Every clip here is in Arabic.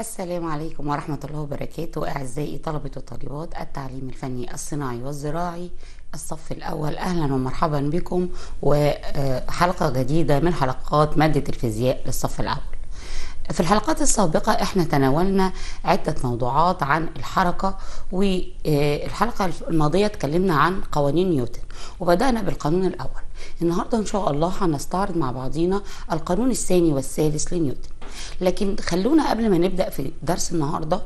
السلام عليكم ورحمة الله وبركاته أعزائي طلبة وطالبات التعليم الفني الصناعي والزراعي الصف الأول أهلا ومرحبا بكم وحلقة جديدة من حلقات مادة الفيزياء للصف الأول في الحلقات السابقة احنا تناولنا عدة موضوعات عن الحركة والحلقة الماضية اتكلمنا عن قوانين نيوتن وبدأنا بالقانون الأول النهارده ان شاء الله هنستعرض مع بعضينا القانون الثاني والثالث لنيوتن لكن خلونا قبل ما نبدا في درس النهارده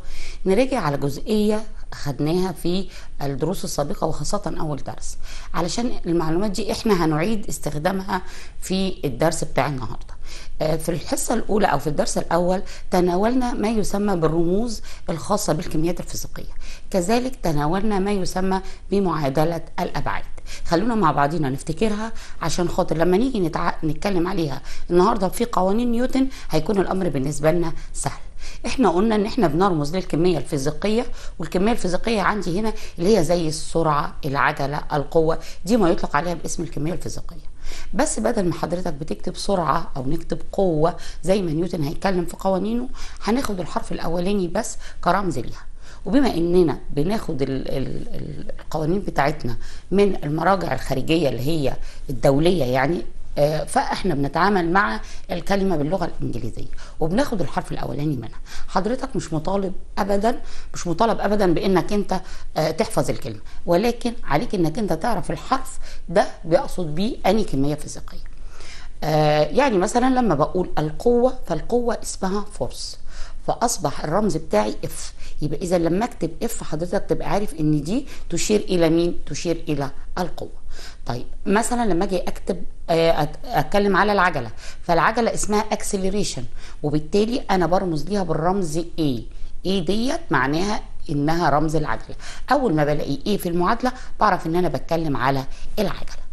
نراجع على جزئيه خدناها في الدروس السابقه وخاصه اول درس علشان المعلومات دي احنا هنعيد استخدامها في الدرس بتاع النهارده آه، في الحصه الاولى او في الدرس الاول تناولنا ما يسمى بالرموز الخاصه بالكميات الفيزيقيه كذلك تناولنا ما يسمى بمعادله الابعاد خلونا مع بعضينا نفتكرها عشان خاطر لما نيجي نتع... نتكلم عليها النهارده في قوانين نيوتن هيكون الامر بالنسبه لنا سهل احنا قلنا ان احنا بنرمز للكميه الفيزيقيه والكميه الفيزيقيه عندي هنا اللي هي زي السرعه العجله القوه دي ما يطلق عليها باسم الكميه الفيزيقيه بس بدل ما حضرتك بتكتب سرعه او نكتب قوه زي ما نيوتن هيتكلم في قوانينه هناخد الحرف الاولاني بس كرمز ليها وبما اننا بناخد القوانين بتاعتنا من المراجع الخارجيه اللي هي الدوليه يعني آه، فاحنا بنتعامل مع الكلمه باللغه الانجليزيه وبناخد الحرف الاولاني منها حضرتك مش مطالب ابدا مش مطالب ابدا بانك انت آه، تحفظ الكلمه ولكن عليك انك انت تعرف الحرف ده بيقصد بيه اني كميه فيزيقيه آه، يعني مثلا لما بقول القوه فالقوه اسمها فورس فاصبح الرمز بتاعي اف يبقى اذا لما اكتب اف حضرتك تبقى عارف ان دي تشير الى مين تشير الى القوه طيب مثلا لما اجي اكتب آه، اتكلم على العجله فالعجله اسمها اكسلريشن وبالتالي انا برمز ليها بالرمز اي اي ديت معناها انها رمز العجله اول ما بلاقي ايه في المعادله بعرف ان انا بتكلم على العجله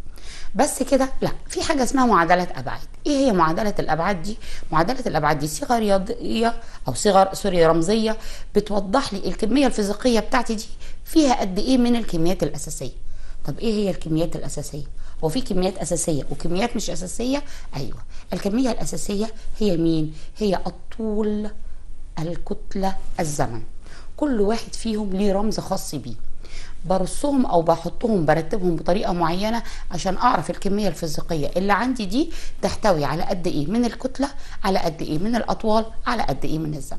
بس كده لا في حاجه اسمها معادله ابعاد ايه هي معادله الابعاد دي معادله الابعاد دي صيغه رياضيه او صيغه سوري رمزيه بتوضح لي الكميه الفيزيقيه بتاعتي دي فيها قد ايه من الكميات الاساسيه طب ايه هي الكميات الاساسيه هو في كميات اساسيه وكميات مش اساسيه ايوه الكميه الاساسيه هي مين هي الطول الكتله الزمن كل واحد فيهم ليه رمز خاص بيه برصهم او بحطهم برتبهم بطريقه معينه عشان اعرف الكميه الفيزيقيه اللي عندي دي تحتوي على قد ايه من الكتله على قد ايه من الاطوال على قد ايه من الزمن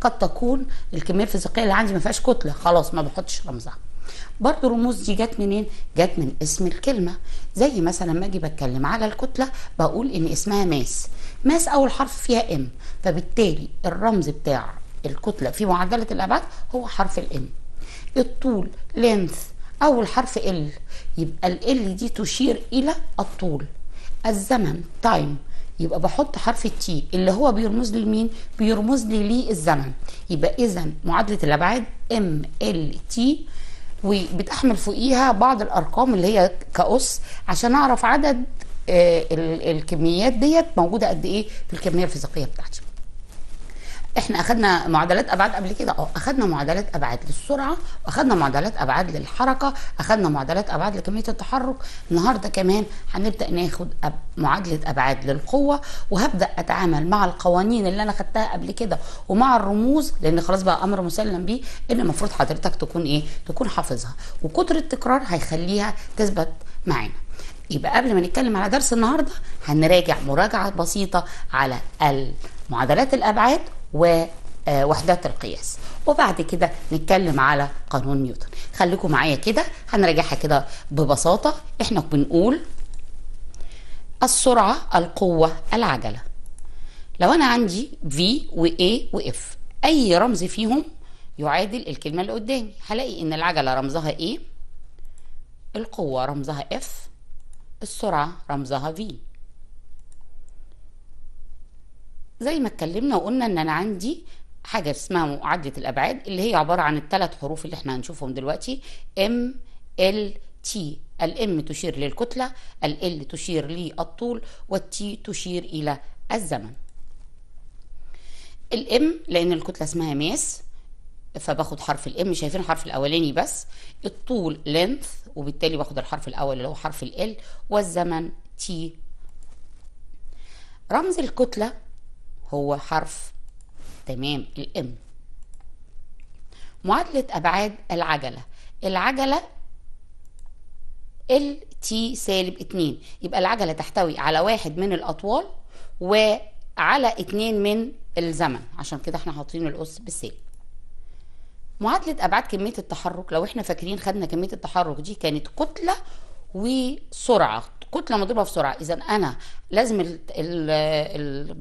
قد تكون الكميه الفيزيقيه اللي عندي ما فيهاش كتله خلاص ما بحطش رمزها برضه الرموز دي جت منين جت من اسم الكلمه زي مثلا ما اجي بتكلم على الكتله بقول ان اسمها ماس ماس اول حرف فيها ام فبالتالي الرمز بتاع الكتله في معادله الابعاد هو حرف الام الطول لينث اول حرف ال يبقى ال دي تشير الى الطول الزمن تايم يبقى بحط حرف التي اللي هو بيرمز لي لمين بيرمز لي للزمن يبقى اذا معادله الابعاد ام ال تي وبتحمل فوقيها بعض الارقام اللي هي كأس عشان اعرف عدد آه، الكميات ديت موجوده قد ايه في الكميه الفيزيقيه بتاعتي احنا اخذنا معادلات ابعاد قبل كده اه اخذنا معادلات ابعاد للسرعه واخذنا معادلات ابعاد للحركه اخذنا معادلات ابعاد لكميه التحرك النهارده كمان هنبدا ناخد أب... معادله ابعاد للقوه وهبدا اتعامل مع القوانين اللي انا خدتها قبل كده ومع الرموز لان خلاص بقى امر مسلم بيه ان المفروض حضرتك تكون ايه تكون حافظها وكتر التكرار هيخليها تثبت معانا يبقى قبل ما نتكلم على درس النهارده هنراجع مراجعه بسيطه على معادلات الابعاد ووحدات القياس وبعد كده نتكلم على قانون نيوتن خليكم معايا كده هنراجعها كده ببساطة احنا بنقول السرعة القوة العجلة لو انا عندي V و A و F اي رمز فيهم يعادل الكلمة اللي قدامي هلاقي ان العجلة رمزها A القوة رمزها F السرعة رمزها V زي ما اتكلمنا وقلنا ان انا عندي حاجه اسمها معادله الابعاد اللي هي عباره عن الثلاث حروف اللي احنا هنشوفهم دلوقتي ام ال تي الام تشير للكتله ال تشير للطول والتي تشير الى الزمن الام لان الكتله اسمها ماس فباخد حرف الام شايفين الحرف الاولاني بس الطول لينث وبالتالي باخد الحرف الاول اللي هو حرف ال والزمن تي رمز الكتله هو حرف تمام الام معادلة أبعاد العجلة العجلة ال تي سالب اتنين يبقى العجلة تحتوي على واحد من الأطوال وعلى اتنين من الزمن عشان كده احنا حاطين الأس بالسالب معادلة أبعاد كمية التحرك لو احنا فاكرين خدنا كمية التحرك دي كانت كتلة وسرعة كتله مضروبه في سرعه اذا انا لازم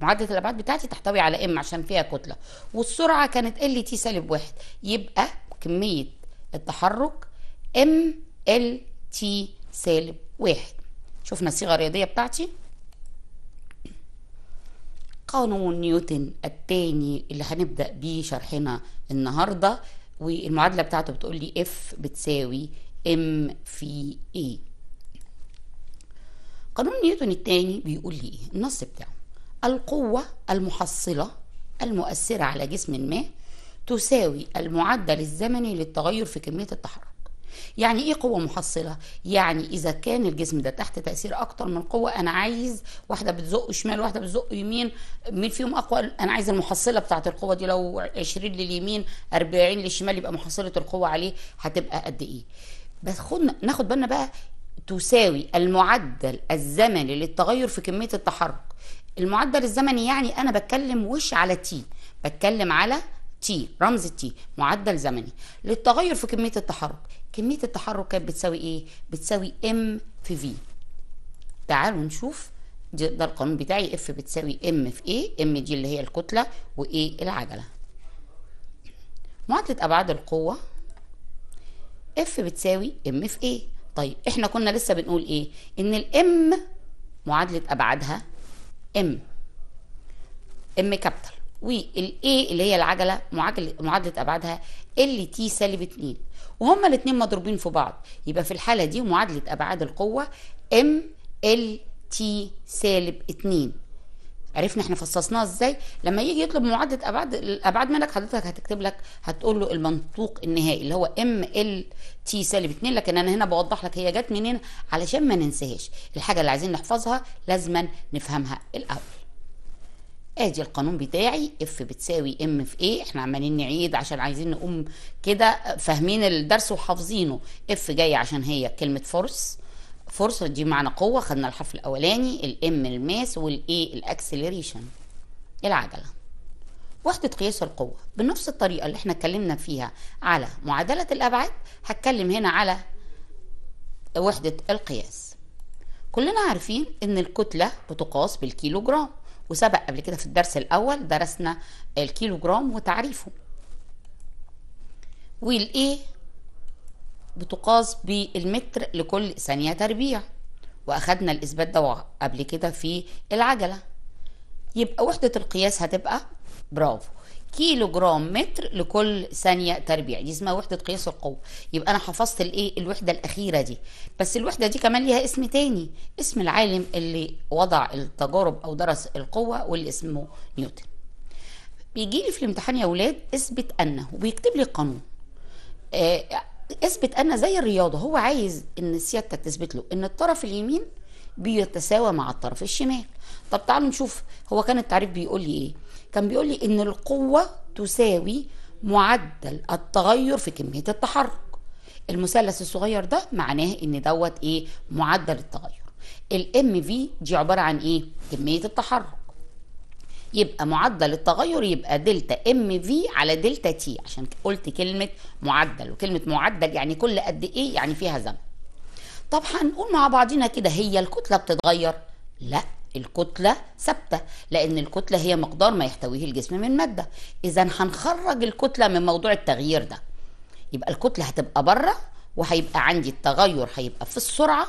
معادله الابعاد بتاعتي تحتوي على ام عشان فيها كتله والسرعه كانت ال تي سالب واحد يبقى كميه التحرك ام ال تي سالب واحد شفنا الصيغه الرياضيه بتاعتي قانون نيوتن الثاني اللي هنبدا بيه شرحنا النهارده والمعادله بتاعته بتقول لي اف بتساوي ام في ايه قانون نيوتن الثاني بيقول لي ايه النص بتاعه القوة المحصلة المؤثرة على جسم ما تساوي المعدل الزمني للتغير في كمية التحرك يعني ايه قوه محصله يعني اذا كان الجسم ده تحت تاثير اكتر من قوه انا عايز واحده بتزق شمال واحده بتزق يمين مين فيهم اقوى انا عايز المحصله بتاعه القوه دي لو 20 لليمين 40 للشمال يبقى محصله القوه عليه هتبقى قد ايه بس خد ناخد بالنا بقى تساوي المعدل الزمني للتغير في كمية التحرك المعدل الزمني يعني أنا بتكلم وش على تي بتكلم على تي رمز تي معدل زمني للتغير في كمية التحرك كمية التحرك كانت بتساوي إيه؟ بتساوي ام في في تعالوا نشوف ده القانون بتاعي اف بتساوي ام في ايه ام دي اللي هي الكتلة وايه العجلة معادلة أبعاد القوة اف بتساوي ام في ايه طيب احنا كنا لسه بنقول ايه ان الام معادله ابعادها ام ام كابيتال والاي اللي هي العجله معادله ابعادها ال تي سالب 2 وهما الاثنين مضروبين في بعض يبقى في الحاله دي معادله ابعاد القوه ام ال تي سالب 2 عرفنا احنا فصصناها ازاي لما يجي يطلب معادله ابعاد الابعاد منك حضرتك هتكتب لك هتقول له المنطوق النهائي اللي هو ام ال تي سالب 2 لكن انا هنا بوضح لك هي جت منين علشان ما ننساهاش الحاجه اللي عايزين نحفظها لازما نفهمها الاول ادي القانون بتاعي اف بتساوي ام في ايه احنا عمالين نعيد عشان عايزين نقوم كده فاهمين الدرس وحافظينه اف جاي عشان هي كلمه فورس فرصه دي معنى قوه خدنا الحرف الاولاني الام الماس والاي الاكسلريشن العجله وحدة قياس القوة بنفس الطريقة اللي احنا اتكلمنا فيها على معادلة الأبعاد هتكلم هنا على وحدة القياس كلنا عارفين ان الكتلة بتقاس بالكيلو جرام وسبق قبل كده في الدرس الأول درسنا الكيلو جرام وتعريفه والايه بتقاس بالمتر لكل ثانية تربيع وأخدنا الإثبات ده قبل كده في العجلة يبقى وحدة القياس هتبقى برافو كيلو جرام متر لكل ثانية تربيع دي اسمها وحدة قياس القوة يبقى أنا حفظت الإيه الوحدة الأخيرة دي بس الوحدة دي كمان ليها اسم تاني اسم العالم اللي وضع التجارب أو درس القوة واللي اسمه نيوتن بيجي لي في الامتحان يا أولاد اثبت أنه وبيكتب لي القانون آه اثبت انا زي الرياضه هو عايز ان سيادتك تثبت له ان الطرف اليمين بيتساوى مع الطرف الشمال طب تعالوا نشوف هو كان التعريف بيقول لي ايه كان بيقول لي ان القوه تساوي معدل التغير في كميه التحرك المثلث الصغير ده معناه ان دوت ايه معدل التغير الام في دي عباره عن ايه كميه التحرك يبقى معدل التغير يبقى دلتا ام في على دلتا تي عشان قلت كلمه معدل وكلمه معدل يعني كل قد ايه يعني فيها زمن طب هنقول مع بعضينا كده هي الكتله بتتغير لا الكتلة ثابتة لأن الكتلة هي مقدار ما يحتويه الجسم من مادة إذا هنخرج الكتلة من موضوع التغيير ده يبقى الكتلة هتبقى بره وهيبقى عندي التغير هيبقى في السرعة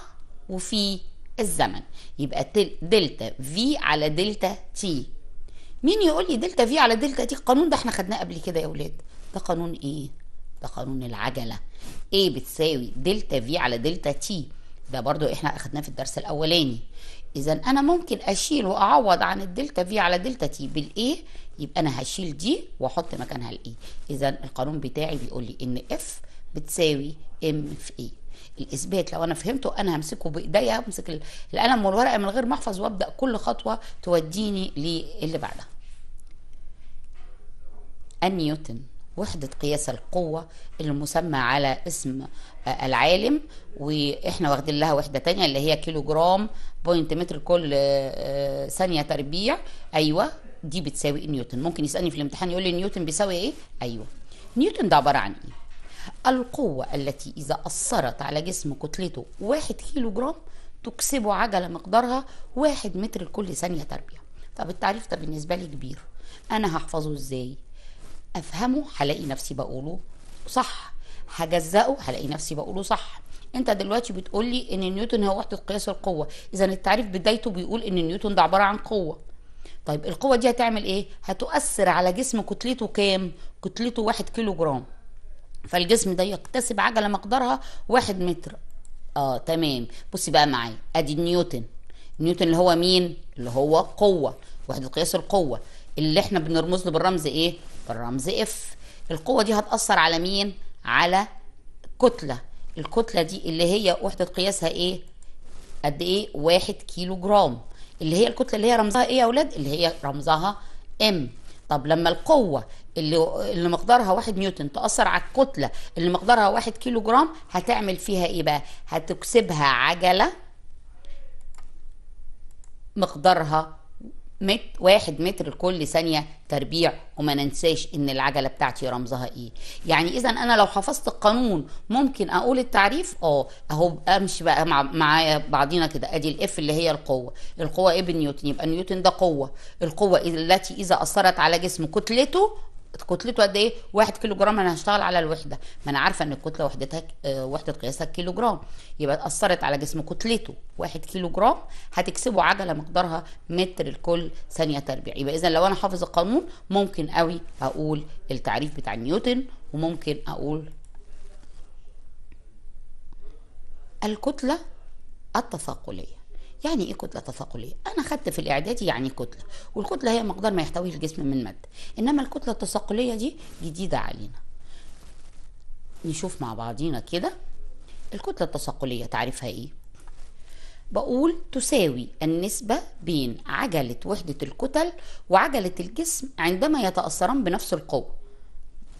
وفي الزمن يبقى دلتا في على دلتا تي مين يقول لي دلتا في على دلتا تي القانون ده احنا خدناه قبل كده يا اولاد ده قانون ايه ده قانون العجله ايه بتساوي دلتا في على دلتا تي ده برضو احنا اخدناه في الدرس الاولاني اذا انا ممكن اشيل واعوض عن الدلتا في على دلتا تي بالايه يبقى انا هشيل دي واحط مكانها الاي e. اذا القانون بتاعي بيقول لي ان اف بتساوي ام في اي الاثبات لو انا فهمته انا همسكه بايديا همسك القلم والورقه من غير ما احفظ وابدا كل خطوه توديني للي بعدها النيوتن وحدة قياس القوة المسمى على اسم آه، العالم واحنا واخدين لها وحدة تانية اللي هي كيلو جرام بوينت متر كل آه، آه، ثانية تربيع ايوه دي بتساوي نيوتن ممكن يسألني في الامتحان يقول لي نيوتن بيساوي ايه ايوه نيوتن ده عبارة عن ايه القوة التي إذا أثرت على جسم كتلته واحد كيلو جرام تكسبه عجلة مقدارها واحد متر لكل ثانية تربيع طب التعريف ده بالنسبة لي كبير أنا هحفظه إزاي افهمه هلاقي نفسي بقوله صح هجزأه هلاقي نفسي بقوله صح انت دلوقتي بتقول لي ان نيوتن هو وحده قياس القوه اذا التعريف بدايته بيقول ان نيوتن ده عباره عن قوه طيب القوه دي هتعمل ايه هتؤثر على جسم كتلته كام كتلته واحد كيلو جرام فالجسم ده يكتسب عجله مقدارها واحد متر اه تمام بصي بقى معايا ادي نيوتن نيوتن اللي هو مين اللي هو قوه وحده قياس القوه اللي احنا بنرمز له بالرمز ايه بالرمز اف القوه دي هتاثر على مين على كتله الكتله دي اللي هي وحده قياسها ايه قد ايه واحد كيلو جرام اللي هي الكتله اللي هي رمزها ايه يا اولاد اللي هي رمزها ام طب لما القوة اللي اللي مقدارها واحد نيوتن تأثر على الكتلة اللي مقدارها واحد كيلو جرام هتعمل فيها ايه بقى؟ هتكسبها عجلة مقدارها مت واحد متر كل ثانيه تربيع وما ننساش ان العجله بتاعتي رمزها ايه يعني اذا انا لو حفظت القانون ممكن اقول التعريف اه اهو امشي بقى معايا بعضينا كده ادي الاف اللي هي القوه القوه ايه بنيوتن يبقى نيوتن ده قوه القوه التي اذا اثرت على جسم كتلته كتلته قد ايه 1 كيلو جرام انا هشتغل على الوحده ما انا عارفه ان الكتله وحدتها آه، وحده قياسها كيلو جرام يبقى اثرت على جسم كتلته 1 كيلو جرام هتكسبه عجله مقدارها متر لكل ثانيه تربيع يبقى اذا لو انا حافظ القانون ممكن قوي اقول التعريف بتاع نيوتن وممكن اقول الكتله التثاقليه يعني ايه كتله تثاقليه انا خدت في الاعدادي يعني كتله والكتله هي مقدار ما يحتويه الجسم من ماده انما الكتله التثاقليه دي جديده علينا نشوف مع بعضينا كده الكتله التثاقليه تعريفها ايه بقول تساوي النسبة بين عجلة وحدة الكتل وعجلة الجسم عندما يتأثران بنفس القوة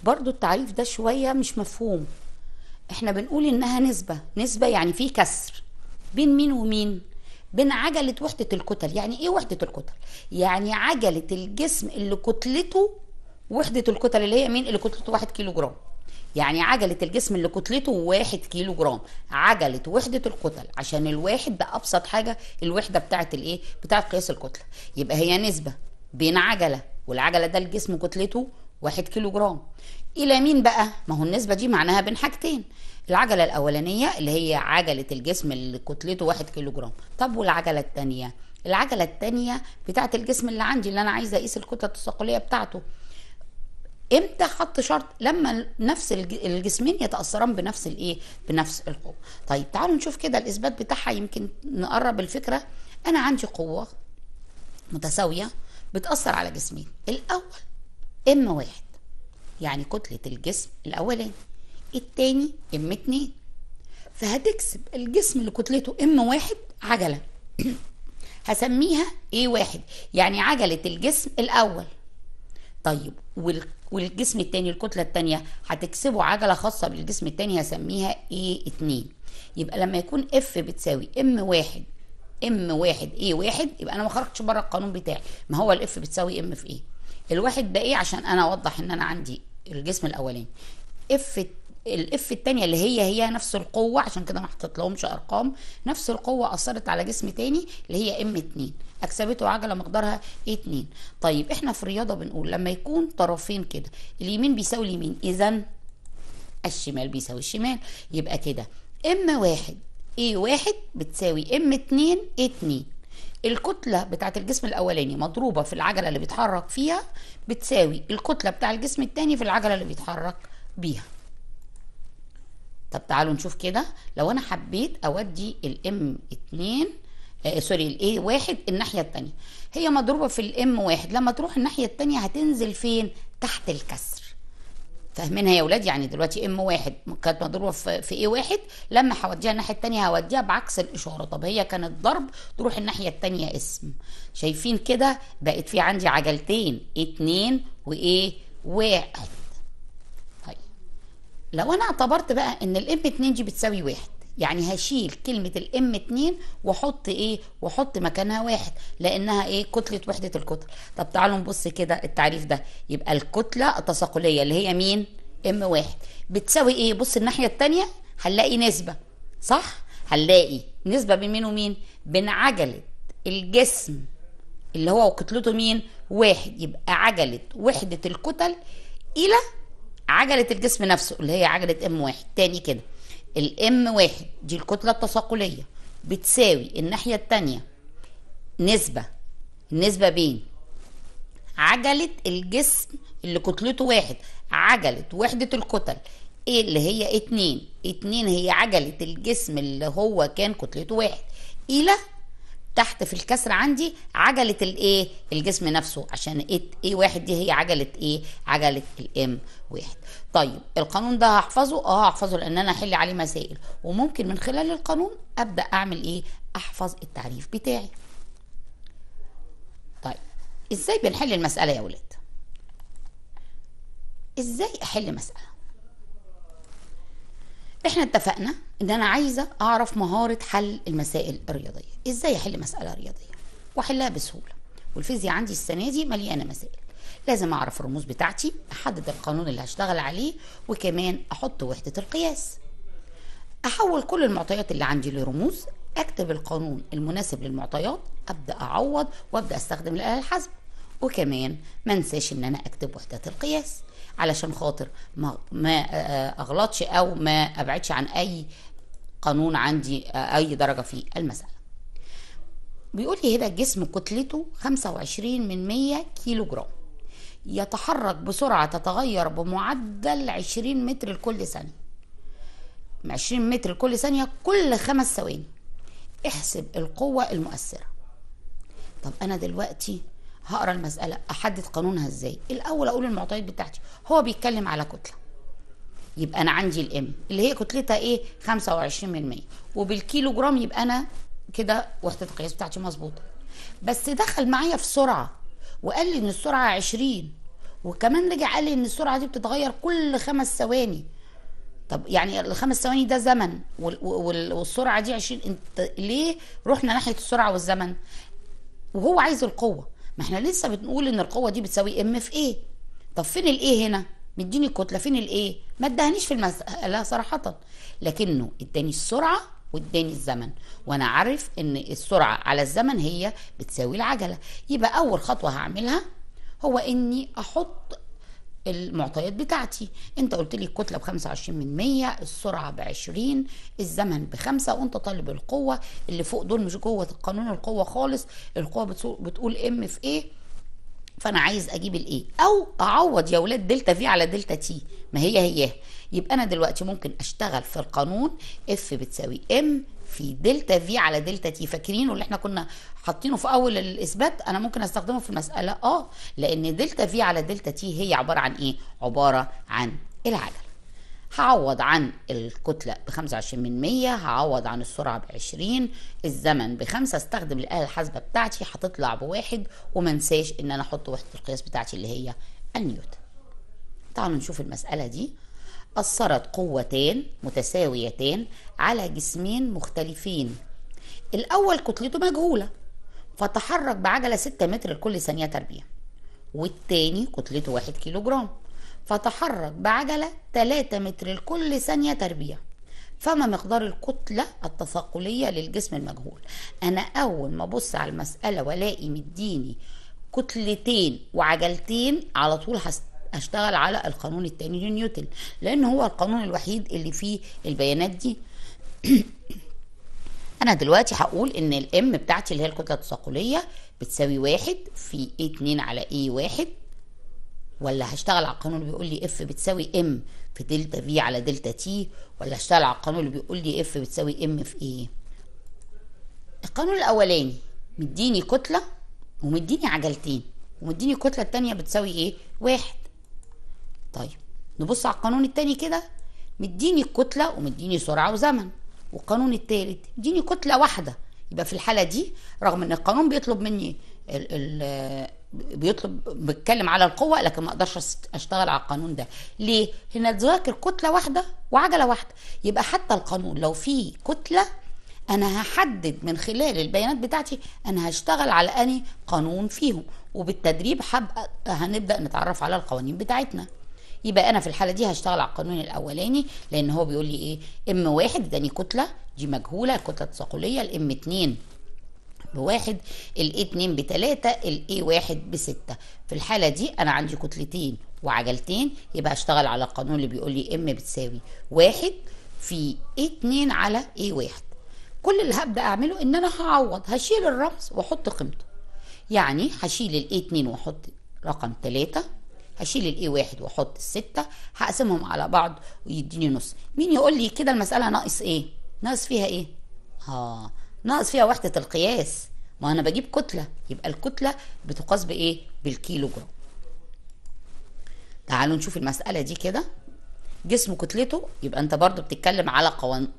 برضو التعريف ده شوية مش مفهوم احنا بنقول انها نسبة نسبة يعني في كسر بين مين ومين بين عجله وحده الكتل يعني ايه وحده الكتل يعني عجله الجسم اللي كتلته وحده الكتل اللي هي مين اللي كتلته 1 كيلو جرام يعني عجلة الجسم اللي كتلته واحد كيلو جرام عجلة وحدة الكتل عشان الواحد ده أبسط حاجة الوحدة بتاعت الإيه؟ بتاعت قياس الكتلة يبقى هي نسبة بين عجلة والعجلة ده الجسم كتلته واحد كيلو جرام الى مين بقى ما هو النسبه دي معناها بين حاجتين العجله الاولانيه اللي هي عجله الجسم اللي كتلته 1 كيلو جرام طب والعجله الثانيه العجله الثانيه بتاعه الجسم اللي عندي اللي انا عايزه اقيس الكتله الثقليه بتاعته امتى حط شرط لما نفس الجسمين يتاثران بنفس الايه بنفس القوه طيب تعالوا نشوف كده الاثبات بتاعها يمكن نقرب الفكره انا عندي قوه متساويه بتاثر على جسمين الاول اما واحد يعني كتلة الجسم الأولاني التاني ام اتنين فهتكسب الجسم اللي كتلته ام واحد عجلة هسميها ايه واحد يعني عجلة الجسم الأول طيب والجسم التاني الكتلة التانية هتكسبه عجلة خاصة بالجسم التاني هسميها ايه اتنين يبقى لما يكون اف بتساوي ام واحد ام واحد ايه واحد يبقى انا ما خرجتش بره القانون بتاعي ما هو الاف بتساوي ام في ايه الواحد ده ايه عشان انا اوضح ان انا عندي الجسم الاولاني اف الاف التانية اللي هي هي نفس القوة عشان كده ما حطيت لهمش ارقام نفس القوة اثرت على جسم تاني اللي هي ام 2 اكسبته عجلة مقدارها 2 طيب احنا في الرياضة بنقول لما يكون طرفين كده اليمين بيساوي اليمين اذا الشمال بيساوي الشمال يبقى كده ام واحد اي واحد بتساوي ام اتنين اتنين الكتله بتاعه الجسم الاولاني مضروبه في العجله اللي بيتحرك فيها بتساوي الكتله بتاع الجسم الثاني في العجله اللي بيتحرك بيها طب تعالوا نشوف كده لو انا حبيت اودي الام 2 آه سوري الاي 1 الناحيه الثانيه هي مضروبه في الام 1 لما تروح الناحيه الثانيه هتنزل فين تحت الكسر فاهمينها يا اولاد يعني دلوقتي ام واحد كانت مضروبه في ايه واحد لما هوديها الناحيه الثانيه هوديها بعكس الاشاره طب هي كانت ضرب تروح الناحيه الثانيه اسم شايفين كده بقت في عندي عجلتين اتنين وايه واحد طيب لو انا اعتبرت بقى ان الام اتنين دي بتساوي واحد يعني هشيل كلمة الام اتنين واحط ايه واحط مكانها واحد لانها ايه كتلة وحدة الكتل طب تعالوا نبص كده التعريف ده يبقى الكتلة التساقلية اللي هي مين ام واحد بتساوي ايه بص الناحية التانية هنلاقي نسبة صح هنلاقي نسبة بين مين ومين بين عجلة الجسم اللي هو وكتلته مين واحد يبقى عجلة وحدة الكتل إلى عجلة الجسم نفسه اللي هي عجلة ام واحد تاني كده الام واحد دي الكتلة التصاقليه بتساوي الناحية التانية نسبة النسبة بين عجلة الجسم اللي كتلته واحد عجلة وحدة الكتل ايه اللي هي اتنين اتنين هي عجلة الجسم اللي هو كان كتلته واحد إلى تحت في الكسر عندي عجله الايه الجسم نفسه عشان ايه واحد دي هي عجله ايه عجله الام واحد طيب القانون ده هحفظه اه هحفظه لان انا احل عليه مسائل وممكن من خلال القانون ابدا اعمل ايه احفظ التعريف بتاعي طيب ازاي بنحل المساله يا ولاد ازاي احل مساله احنا اتفقنا ان انا عايزه اعرف مهاره حل المسائل الرياضيه ازاي احل مساله رياضيه واحلها بسهوله والفيزياء عندي السنه دي مليانه مسائل لازم اعرف الرموز بتاعتي احدد القانون اللي هشتغل عليه وكمان احط وحده القياس احول كل المعطيات اللي عندي لرموز اكتب القانون المناسب للمعطيات ابدا اعوض وابدا استخدم الاله الحاسبه وكمان ما انساش ان انا اكتب وحدات القياس علشان خاطر ما, ما آه، آه، اغلطش او ما ابعدش عن اي قانون عندي آه، اي درجه في المساله بيقول لي هنا الجسم كتلته 25 من 100 كيلو جرام يتحرك بسرعة تتغير بمعدل 20 متر لكل ثانية 20 متر لكل ثانية كل خمس ثواني احسب القوة المؤثرة طب أنا دلوقتي هقرا المساله احدد قانونها ازاي الاول اقول المعطيات بتاعتي هو بيتكلم على كتله يبقى انا عندي الام اللي هي كتلتها ايه 25% وبالكيلو جرام يبقى انا كده وحده القياس بتاعتي مظبوطه بس دخل معايا في سرعه وقال لي ان السرعه 20 وكمان رجع قال لي ان السرعه دي بتتغير كل خمس ثواني طب يعني الخمس ثواني ده زمن والسرعه دي 20 انت ليه رحنا ناحيه السرعه والزمن وهو عايز القوه ما احنا لسه بنقول ان القوه دي بتساوي ام في ايه طب فين الايه هنا مديني الكتله فين الايه ما ادهنيش في المساله صراحه لكنه اداني السرعه واداني الزمن وانا عارف ان السرعه على الزمن هي بتساوي العجله يبقى اول خطوه هعملها هو اني احط المعطيات بتاعتي انت قلت لي الكتله ب 25 من 100 السرعه ب 20 الزمن ب 5 وانت طالب القوه اللي فوق دول مش جوه قانون القوه خالص القوه بتقول ام في ايه فانا عايز اجيب الايه او اعوض يا ولاد دلتا في على دلتا تي ما هي هياها يبقى انا دلوقتي ممكن اشتغل في القانون اف بتساوي ام في دلتا في على دلتا تي فاكرين واللي احنا كنا حاطينه في اول الاثبات انا ممكن استخدمه في المساله اه لان دلتا في على دلتا تي هي عباره عن ايه عباره عن العجله هعوض عن الكتلة ب 25 من 100 هعوض عن السرعة ب 20 الزمن بخمسة استخدم الآلة الحاسبة بتاعتي هتطلع بواحد ومنساش ان انا احط وحدة القياس بتاعتي اللي هي النيوتن تعالوا نشوف المسألة دي أثرت قوتين متساويتين على جسمين مختلفين الأول كتلته مجهولة فتحرك بعجلة 6 متر لكل ثانية تربيع والتاني كتلته 1 كيلو جرام فتحرك بعجلة 3 متر لكل ثانية تربيع فما مقدار الكتلة التثقلية للجسم المجهول أنا أول ما أبص على المسألة وألاقي مديني كتلتين وعجلتين على طول هست اشتغل على القانون الثاني لنيوتن لان هو القانون الوحيد اللي فيه البيانات دي انا دلوقتي هقول ان الام بتاعتي اللي هي الكتله التساقليه بتساوي واحد في اي 2 على اي واحد ولا هشتغل على القانون اللي بيقول لي اف بتساوي ام في دلتا في على دلتا تي ولا هشتغل على القانون اللي بيقول لي اف بتساوي ام في ايه القانون الاولاني مديني كتله ومديني عجلتين ومديني الكتله الثانيه بتساوي ايه واحد طيب نبص على القانون التاني كده مديني الكتلة ومديني سرعة وزمن والقانون التالت مديني كتلة واحدة يبقى في الحالة دي رغم ان القانون بيطلب مني الـ الـ بيطلب بيتكلم على القوة لكن ما اقدرش اشتغل على القانون ده ليه؟ هنا تذاكر كتلة واحدة وعجلة واحدة يبقى حتى القانون لو فيه كتلة انا هحدد من خلال البيانات بتاعتي انا هشتغل على اني قانون فيهم وبالتدريب هبقى هنبدا نتعرف على القوانين بتاعتنا يبقى انا في الحاله دي هشتغل على القانون الاولاني لان هو بيقول لي ايه ام واحد اداني كتله دي مجهوله الكتله التساقليه الام اتنين بواحد الاي اتنين بتلاته الاي واحد بسته في الحاله دي انا عندي كتلتين وعجلتين يبقى هشتغل على القانون اللي بيقول لي ام بتساوي واحد في اتنين على اي واحد كل اللي هبدا اعمله ان انا هعوض هشيل الرمز واحط قيمته يعني هشيل الاي اتنين واحط رقم تلاته هشيل الاي واحد واحط الستة هقسمهم على بعض ويديني نص مين يقول لي كده المسألة ناقص ايه ناقص فيها ايه ها آه، ناقص فيها وحدة القياس ما انا بجيب كتلة يبقى الكتلة بتقاس بايه بالكيلو جرام تعالوا نشوف المسألة دي كده جسم كتلته يبقى انت برضو بتتكلم على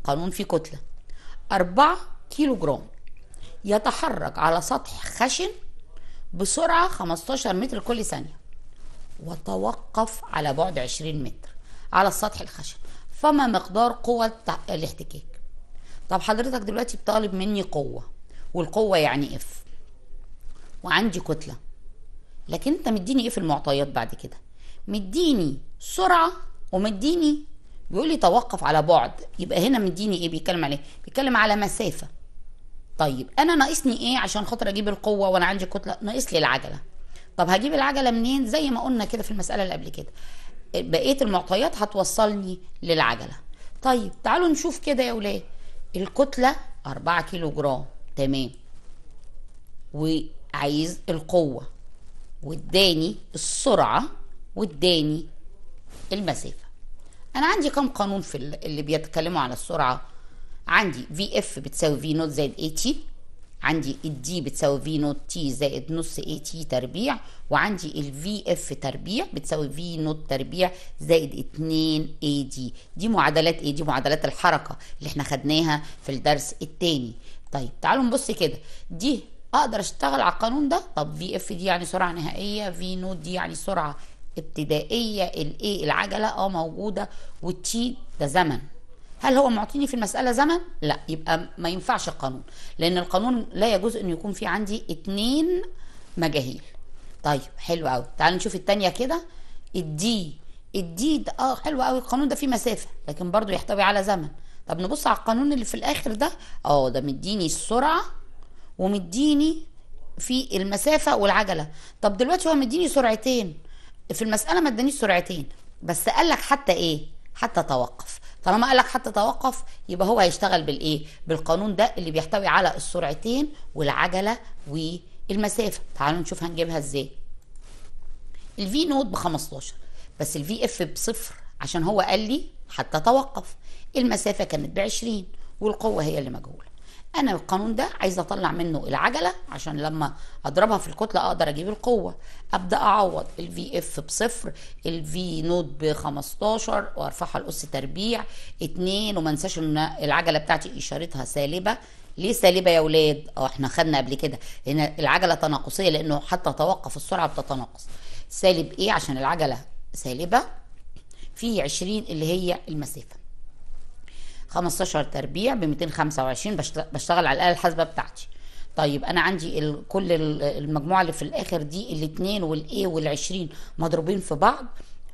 قانون في كتلة أربعة كيلو جرام يتحرك على سطح خشن بسرعة 15 متر كل ثانية وتوقف على بعد 20 متر على السطح الخشب فما مقدار قوة الاحتكاك طب حضرتك دلوقتي بطالب مني قوة والقوة يعني اف وعندي كتلة لكن انت مديني ايه في المعطيات بعد كده مديني سرعة ومديني بيقول لي توقف على بعد يبقى هنا مديني ايه بيتكلم عليه إيه؟ بيتكلم على مسافة طيب انا ناقصني ايه عشان خاطر اجيب القوة وانا عندي كتلة ناقص لي العجلة طب هجيب العجله منين زي ما قلنا كده في المساله اللي قبل كده بقيه المعطيات هتوصلني للعجله طيب تعالوا نشوف كده يا ولاد الكتله 4 كيلو جرام تمام وعايز القوه واداني السرعه واداني المسافه انا عندي كم قانون في اللي بيتكلموا على السرعه عندي في اف بتساوي في نوت زائد اي تي عندي الدي بتساوي في نوت تي زائد نص اي تي تربيع وعندي الفي اف تربيع بتساوي في نوت تربيع زائد 2 اي دي دي معادلات ايه دي معادلات الحركه اللي احنا خدناها في الدرس الثاني طيب تعالوا نبص كده دي اقدر اشتغل على القانون ده طب في اف دي يعني سرعه نهائيه في نوت دي يعني سرعه ابتدائيه الايه العجله اه موجوده والتي ده زمن هل هو معطيني في المسألة زمن؟ لا يبقى ما ينفعش القانون لأن القانون لا يجوز أن يكون في عندي اثنين مجاهيل طيب حلو قوي تعال نشوف الثانيه كده الدي الدي ده اه حلو قوي القانون ده فيه مسافة لكن برضه يحتوي على زمن طب نبص على القانون اللي في الآخر ده اه ده مديني السرعة ومديني في المسافة والعجلة طب دلوقتي هو مديني سرعتين في المسألة ما ادانيش سرعتين بس قال لك حتى ايه حتى توقف طالما قال لك حتى توقف يبقى هو هيشتغل بالايه بالقانون ده اللي بيحتوي على السرعتين والعجله والمسافه تعالوا نشوف هنجيبها ازاي الفي نوت ب 15 بس الفي اف بصفر عشان هو قال لي حتى توقف المسافه كانت ب 20 والقوه هي اللي مجهوله انا القانون ده عايزه اطلع منه العجله عشان لما اضربها في الكتله اقدر اجيب القوه ابدا اعوض الفي اف بصفر الفي نود ب 15 وارفعها لاس تربيع 2 وما انساش ان العجله بتاعتي اشارتها سالبه ليه سالبه يا اولاد اه احنا خدنا قبل كده هنا العجله تناقصيه لانه حتى توقف السرعه بتتناقص سالب ايه عشان العجله سالبه في 20 اللي هي المسافه 15 تربيع ب 225 بشتغل على الاله الحاسبه بتاعتي طيب انا عندي كل المجموعه اللي في الاخر دي الاثنين والاي وال20 مضروبين في بعض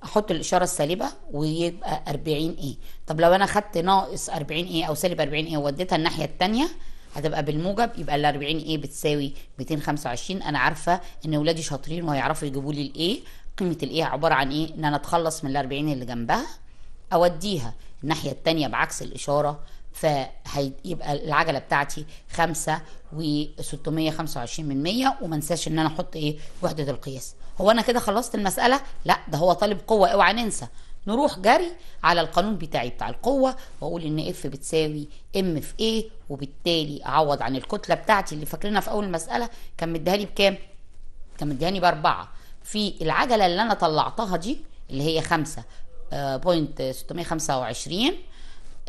احط الاشاره السالبه ويبقى 40 اي طب لو انا خدت ناقص 40 اي او سالب 40 اي وديتها الناحيه الثانيه هتبقى بالموجب يبقى ال 40 اي بتساوي 225 انا عارفه ان ولادي شاطرين وهيعرفوا يجيبوا لي الاي قيمه الاي عباره عن ايه ان انا اتخلص من ال 40 اللي جنبها اوديها الناحيه التانية بعكس الاشاره فهيبقى العجله بتاعتي 5 و625 من 100 وما انساش ان انا احط ايه وحده القياس هو انا كده خلصت المساله لا ده هو طالب قوه اوعى ننسى نروح جري على القانون بتاعي بتاع القوه واقول ان اف بتساوي ام في ايه وبالتالي اعوض عن الكتله بتاعتي اللي فاكرينها في اول المساله كان مديها لي بكام كان مديها لي باربعه في العجله اللي انا طلعتها دي اللي هي خمسة 625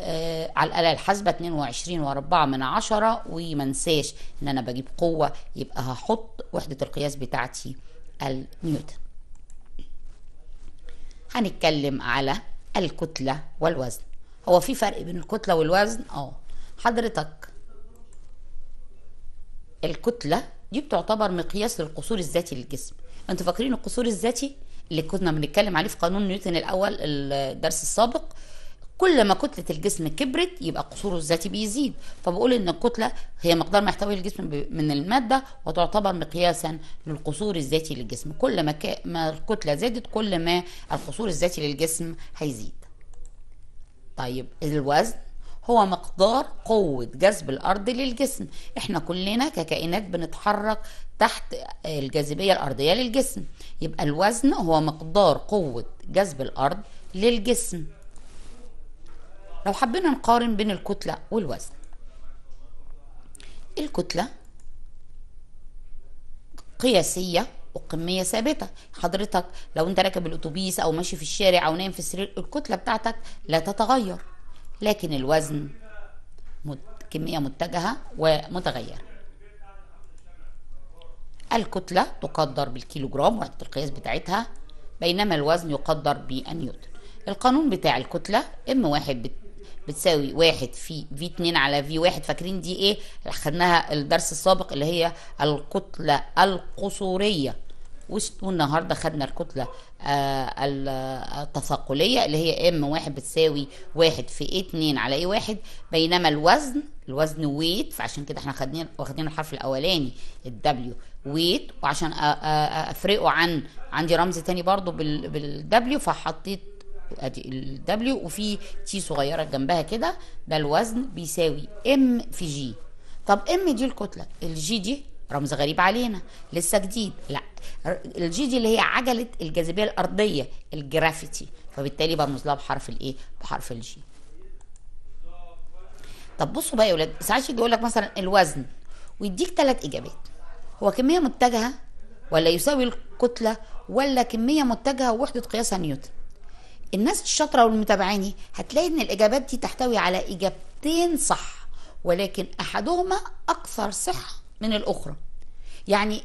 آه، آه، على الآلة الحاسبة 22 واربعة من عشرة ومنساش ان انا بجيب قوة يبقى هحط وحدة القياس بتاعتي النيوتن هنتكلم على الكتلة والوزن هو في فرق بين الكتلة والوزن اه حضرتك الكتلة دي بتعتبر مقياس للقصور الذاتي للجسم انتوا فاكرين القصور الذاتي اللي كنا بنتكلم عليه في قانون نيوتن الاول الدرس السابق كل ما كتله الجسم كبرت يبقى قصوره الذاتي بيزيد فبقول ان الكتله هي مقدار ما يحتويه الجسم من الماده وتعتبر مقياسا للقصور الذاتي للجسم كل ما, ك... ما الكتله زادت كل ما القصور الذاتي للجسم هيزيد طيب الوزن هو مقدار قوة جذب الأرض للجسم احنا كلنا ككائنات بنتحرك تحت الجاذبية الأرضية للجسم يبقى الوزن هو مقدار قوة جذب الأرض للجسم لو حبينا نقارن بين الكتلة والوزن الكتلة قياسية وقمية ثابتة حضرتك لو انت راكب الاتوبيس او ماشي في الشارع او نايم في السرير الكتلة بتاعتك لا تتغير لكن الوزن كمية متجهة ومتغيرة الكتلة تقدر بالكيلوغرام وحدة القياس بتاعتها بينما الوزن يقدر بالنيوتن القانون بتاع الكتلة ام واحد بت بتساوي واحد في في 2 على في واحد فاكرين دي ايه خدناها الدرس السابق اللي هي الكتلة القصورية والنهارده خدنا الكتله آه، التثقليه اللي هي ام واحد بتساوي واحد في ايه، اتنين على ايه واحد بينما الوزن الوزن ويت فعشان كده احنا خدنين واخدين الحرف الاولاني الدبليو ويت وعشان آه، آه، افرقه عن عندي رمز تاني برضو بالدبليو فحطيت ادي الدبليو وفي تي صغيره جنبها كده ده الوزن بيساوي ام في جي طب ام دي الكتله الجي دي رمز غريب علينا لسه جديد لا الجي دي اللي هي عجله الجاذبيه الارضيه الجرافيتي فبالتالي برمز لها بحرف الايه بحرف الجي طب بصوا بقى يا ولاد ساعات يجي يقول لك مثلا الوزن ويديك ثلاث اجابات هو كميه متجهه ولا يساوي الكتله ولا كميه متجهه ووحده قياسها نيوتن الناس الشاطره والمتابعيني هتلاقي ان الاجابات دي تحتوي على اجابتين صح ولكن احدهما اكثر صحه من الاخرى يعني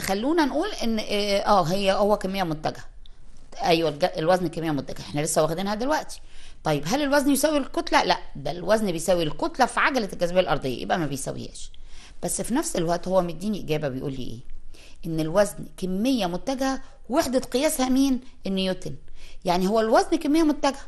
خلونا نقول ان اه, آه، هي هو كميه متجهه ايوه الوزن كميه متجهه احنا لسه واخدينها دلوقتي طيب هل الوزن يساوي الكتله لا ده الوزن بيساوي الكتله في عجله الجاذبيه الارضيه يبقى ما بيساويهاش بس في نفس الوقت هو مديني اجابه بيقول لي ايه ان الوزن كميه متجهه وحده قياسها مين النيوتن يعني هو الوزن كميه متجهه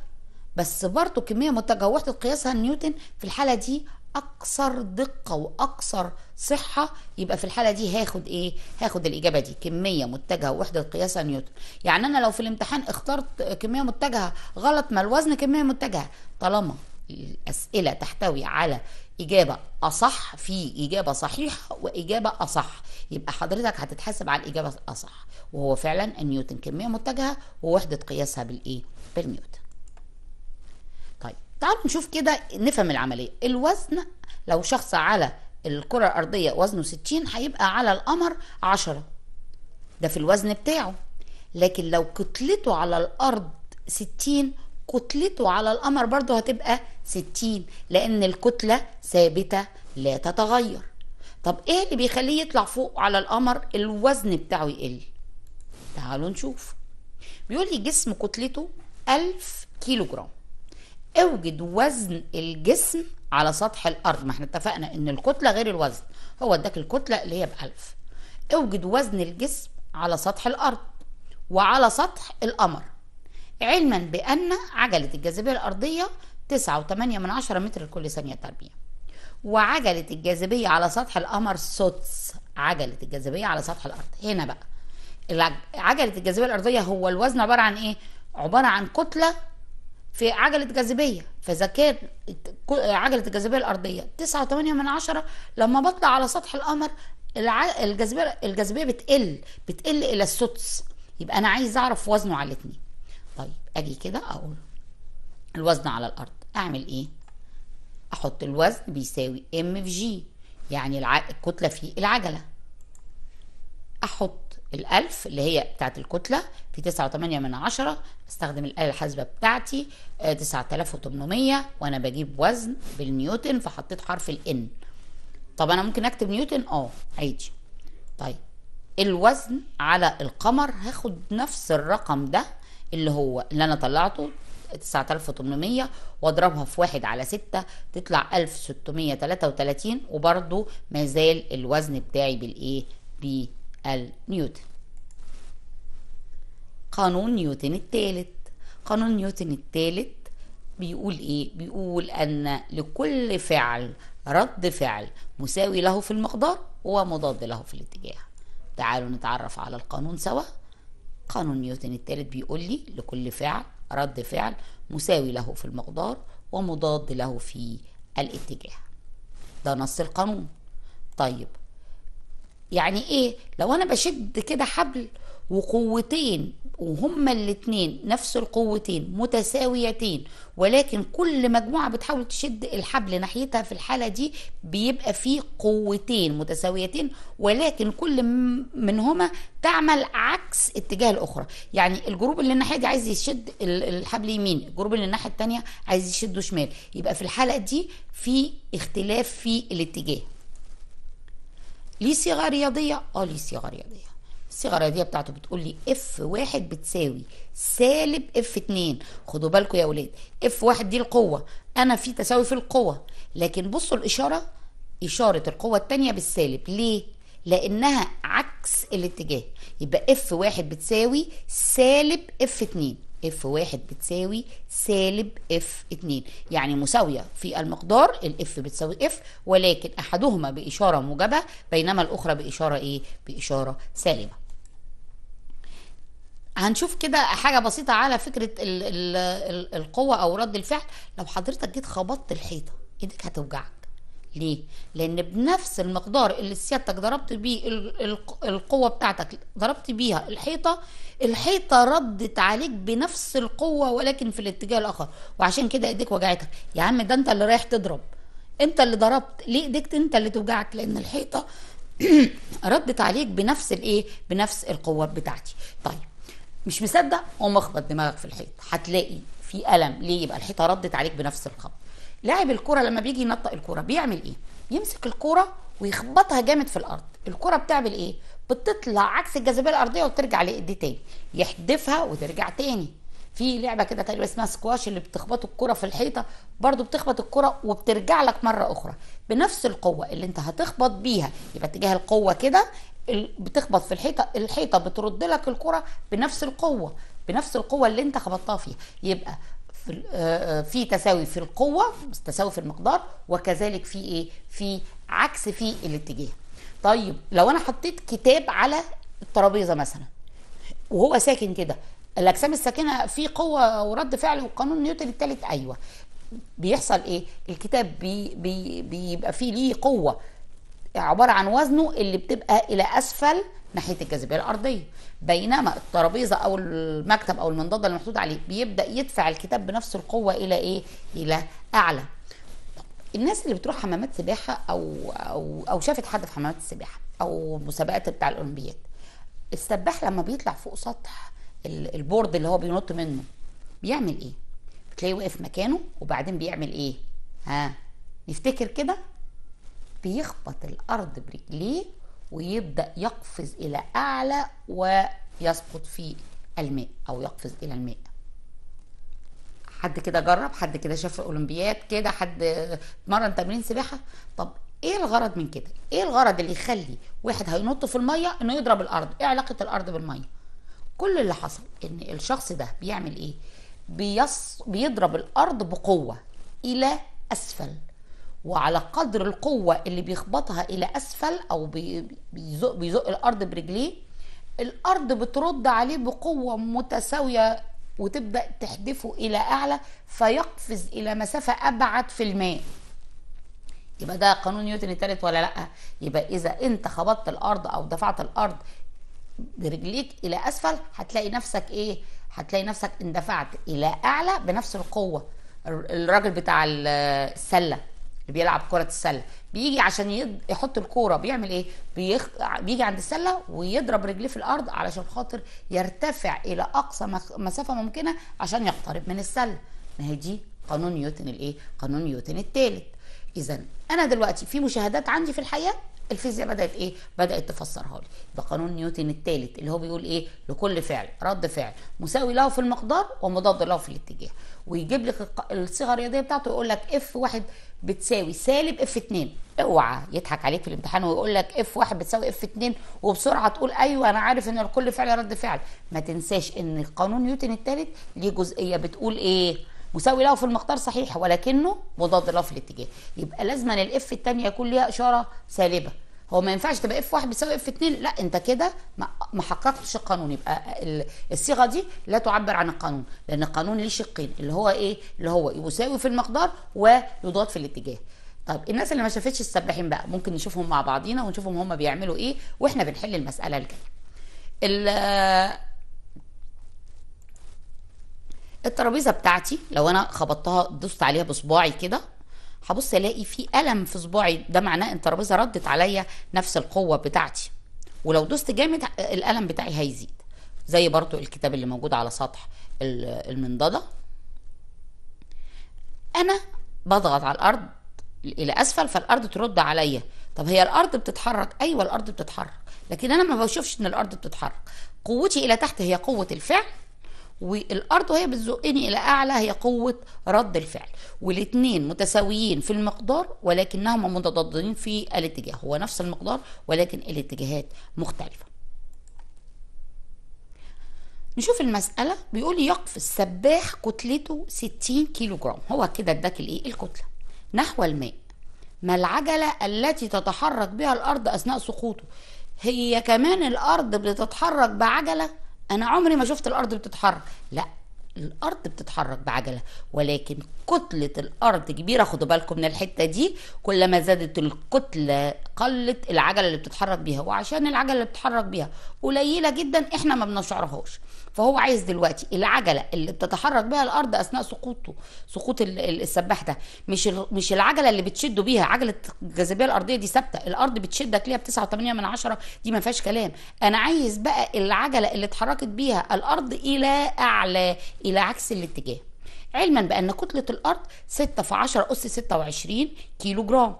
بس برضه كميه متجهه وحده قياسها النيوتن في الحاله دي اكثر دقه واكثر صحه يبقى في الحاله دي هاخد ايه هاخد الاجابه دي كميه متجهه ووحده قياسها نيوتن يعني انا لو في الامتحان اخترت كميه متجهه غلط ما الوزن كميه متجهه طالما الاسئله تحتوي على اجابه اصح في اجابه صحيحه واجابه اصح يبقى حضرتك هتتحاسب على الاجابه الاصح وهو فعلا نيوتن كميه متجهه ووحده قياسها بالايه بالنيوتن تعالوا نشوف كده نفهم العملية الوزن لو شخص على الكرة الأرضية وزنه 60 هيبقى على القمر 10 ده في الوزن بتاعه لكن لو كتلته على الأرض 60 كتلته على القمر برضه هتبقى 60 لأن الكتلة ثابتة لا تتغير طب إيه اللي بيخليه يطلع فوق على القمر الوزن بتاعه يقل تعالوا نشوف بيقول لي جسم كتلته 1000 كيلو جرام اوجد وزن الجسم على سطح الارض ما احنا اتفقنا ان الكتله غير الوزن هو اداك الكتله اللي هي ب 1000 اوجد وزن الجسم على سطح الارض وعلى سطح القمر علما بان عجله الجاذبيه الارضيه 9.8 من عشرة متر لكل ثانيه تربيع وعجله الجاذبيه على سطح القمر سدس عجله الجاذبيه على سطح الارض هنا بقى عجله الجاذبيه الارضيه هو الوزن عباره عن ايه عباره عن كتله في عجلة جاذبية فإذا كان عجلة الجاذبية الأرضية 9.8 من عشرة لما بطلع على سطح القمر الجاذبية الجاذبية بتقل بتقل إلى السدس يبقى أنا عايز أعرف وزنه على الاتنين طيب أجي كده أقول الوزن على الأرض أعمل إيه؟ أحط الوزن بيساوي ام في جي يعني الكتلة في العجلة أحط الألف اللي هي بتاعت الكتلة في تسعة وثمانية من عشرة استخدم الآلة الحاسبة بتاعتي آه، تسعة آلاف وتمنمية وأنا بجيب وزن بالنيوتن فحطيت حرف الإن طب أنا ممكن أكتب نيوتن؟ أه عادي طيب الوزن على القمر هاخد نفس الرقم ده اللي هو اللي أنا طلعته 9800 واضربها في واحد على ستة تطلع 1633 وبرضو ما زال الوزن بتاعي بالايه؟ بالنيوتن النيوتن قانون نيوتن الثالث قانون نيوتن الثالث بيقول ايه بيقول ان لكل فعل رد فعل مساوي له في المقدار ومضاد له في الاتجاه تعالوا نتعرف على القانون سوا قانون نيوتن الثالث بيقول لي لكل فعل رد فعل مساوي له في المقدار ومضاد له في الاتجاه ده نص القانون طيب يعني ايه لو انا بشد كده حبل وقوتين وهما الاتنين نفس القوتين متساويتين ولكن كل مجموعة بتحاول تشد الحبل ناحيتها في الحالة دي بيبقى فيه قوتين متساويتين ولكن كل منهما تعمل عكس اتجاه الأخرى يعني الجروب اللي الناحية دي عايز يشد الحبل يمين الجروب اللي الناحية التانية عايز يشده شمال يبقى في الحالة دي في اختلاف في الاتجاه ليه صيغه رياضيه اه ليه صيغه رياضيه الصيغه الرياضيه بتاعته بتقول لي اف واحد بتساوي سالب اف اتنين خدوا بالكم يا ولاد اف واحد دي القوه انا في تساوي في القوه لكن بصوا الاشاره اشاره القوه الثانيه بالسالب ليه لانها عكس الاتجاه يبقى اف واحد بتساوي سالب اف اتنين اف واحد بتساوي سالب اف اتنين يعني مساوية في المقدار الاف بتساوي اف ولكن احدهما باشارة موجبة بينما الاخرى باشارة ايه باشارة سالبة هنشوف كده حاجه بسيطه على فكره القوه او رد الفعل لو حضرتك جيت خبطت الحيطه ايدك هتوجعك ليه؟ لأن بنفس المقدار اللي سيادتك ضربت بيه القوة بتاعتك ضربت بيها الحيطة الحيطة ردت عليك بنفس القوة ولكن في الاتجاه الآخر وعشان كده إيديك وجعتك يا عم ده أنت اللي رايح تضرب أنت اللي ضربت ليه إيديك أنت اللي توجعك لأن الحيطة ردت عليك بنفس الإيه؟ بنفس القوة بتاعتي طيب مش مصدق قوم اخبط دماغك في الحيط هتلاقي في ألم ليه يبقى الحيطة ردت عليك بنفس القوة لاعب الكرة لما بيجي ينطق الكرة بيعمل ايه يمسك الكرة ويخبطها جامد في الارض الكرة بتعمل ايه بتطلع عكس الجاذبية الارضية وترجع لايديه تاني يحدفها وترجع تاني في لعبه كده تقريبا اسمها سكواش اللي بتخبط الكره في الحيطه برضو بتخبط الكره وبترجع لك مره اخرى بنفس القوه اللي انت هتخبط بيها يبقى اتجاه القوه كده بتخبط في الحيطه الحيطه بترد لك الكره بنفس القوه بنفس القوه اللي انت خبطتها فيها يبقى آه، آه، في تساوي في القوة تساوي في المقدار وكذلك في ايه في عكس في الاتجاه طيب لو انا حطيت كتاب على الترابيزة مثلا وهو ساكن كده الاجسام الساكنة في قوة ورد فعل وقانون نيوتن الثالث ايوه بيحصل ايه الكتاب بي بي بيبقى فيه ليه قوة عبارة عن وزنه اللي بتبقى الى اسفل ناحيه الجاذبيه الارضيه بينما الترابيزه او المكتب او المنضده اللي محطوط عليه بيبدا يدفع الكتاب بنفس القوه الى ايه الى اعلى الناس اللي بتروح حمامات سباحه او او او شافت حد في حمامات السباحه او مسابقات بتاع الاولمبياد السباح لما بيطلع فوق سطح البورد اللي هو بينط منه بيعمل ايه بتلاقيه واقف مكانه وبعدين بيعمل ايه ها نفتكر كده بيخبط الارض برجليه ويبدأ يقفز إلى أعلى ويسقط في الماء أو يقفز إلى الماء حد كده جرب حد كده شاف اولمبياد كده حد اتمرن تمرين سباحه طب ايه الغرض من كده ايه الغرض اللي يخلي واحد هينط في الميه انه يضرب الارض ايه علاقه الارض بالميه كل اللي حصل ان الشخص ده بيعمل ايه بيص... بيضرب الارض بقوه الى اسفل وعلى قدر القوة اللي بيخبطها إلى أسفل أو بيزق, بيزق الأرض برجليه الأرض بترد عليه بقوة متساوية وتبدأ تحدفه إلى أعلى فيقفز إلى مسافة أبعد في الماء يبقى ده قانون نيوتن الثالث ولا لأ يبقى إذا أنت خبطت الأرض أو دفعت الأرض برجليك إلى أسفل هتلاقي نفسك إيه هتلاقي نفسك اندفعت إلى أعلى بنفس القوة الراجل بتاع السلة اللي بيلعب كره السله بيجي عشان يد... يحط الكوره بيعمل ايه بيخ... بيجي عند السله ويضرب رجليه في الارض علشان خاطر يرتفع الى اقصى مخ... مسافه ممكنه عشان يقترب من السله ما هي دي قانون نيوتن الايه قانون نيوتن الثالث اذا انا دلوقتي في مشاهدات عندي في الحياه الفيزياء بدات ايه بدات تفسرها لي يبقى قانون نيوتن الثالث اللي هو بيقول ايه لكل فعل رد فعل مساوي له في المقدار ومضاد له في الاتجاه ويجيب لك الصيغه الرياضيه بتاعته يقول لك اف واحد بتساوي سالب اف 2 اوعى يضحك عليك في الامتحان ويقول لك اف 1 بتساوي اف 2 وبسرعه تقول ايوه انا عارف ان الكل فعل رد فعل ما تنساش ان قانون نيوتن الثالث ليه جزئيه بتقول ايه مساوي له في المقدار صحيح ولكنه مضاد له في الاتجاه يبقى لازما الاف الثانيه يكون ليها اشاره سالبه هو ما ينفعش تبقى اف واحد بيساوي اف 2 لا انت كده ما حققتش القانون يبقى الصيغه دي لا تعبر عن القانون لان القانون ليه شقين اللي هو ايه اللي هو يساوي في المقدار ويضاد في الاتجاه طب الناس اللي ما شافتش السباحين بقى ممكن نشوفهم مع بعضينا ونشوفهم هم بيعملوا ايه واحنا بنحل المساله الجايه الترابيزه بتاعتي لو انا خبطتها دوست عليها بصباعي كده هبص الاقي في الم في صباعي ده معناه ان الترابيزه ردت عليا نفس القوه بتاعتي ولو دوست جامد الالم بتاعي هيزيد زي برضو الكتاب اللي موجود على سطح المنضده انا بضغط على الارض الى اسفل فالارض ترد عليا طب هي الارض بتتحرك ايوه الارض بتتحرك لكن انا ما بشوفش ان الارض بتتحرك قوتي الى تحت هي قوه الفعل والارض وهي بتزقني الى اعلى هي قوه رد الفعل والاثنين متساويين في المقدار ولكنهما متضادين في الاتجاه هو نفس المقدار ولكن الاتجاهات مختلفه نشوف المسألة بيقول يقف السباح كتلته 60 كيلو جرام هو كده اداك الايه الكتلة نحو الماء ما العجلة التي تتحرك بها الأرض أثناء سقوطه هي كمان الأرض بتتحرك بعجلة انا عمري ما شفت الارض بتتحرك لا الارض بتتحرك بعجله ولكن كتله الارض كبيره خدوا بالكم من الحته دي كلما زادت الكتله قلت العجله اللي بتتحرك بيها وعشان العجله اللي بتتحرك بيها قليله جدا احنا ما بنشعرهاش فهو عايز دلوقتي العجله اللي بتتحرك بها الارض اثناء سقوطه سقوط السباح ده مش مش العجله اللي بتشده بيها عجله الجاذبيه الارضيه دي ثابته الارض بتشدك ليها ب 9.8 من عشره دي ما فيهاش كلام انا عايز بقى العجله اللي اتحركت بيها الارض الى اعلى الى عكس الاتجاه علما بان كتله الارض 6 في 10 اس 26 كيلو جرام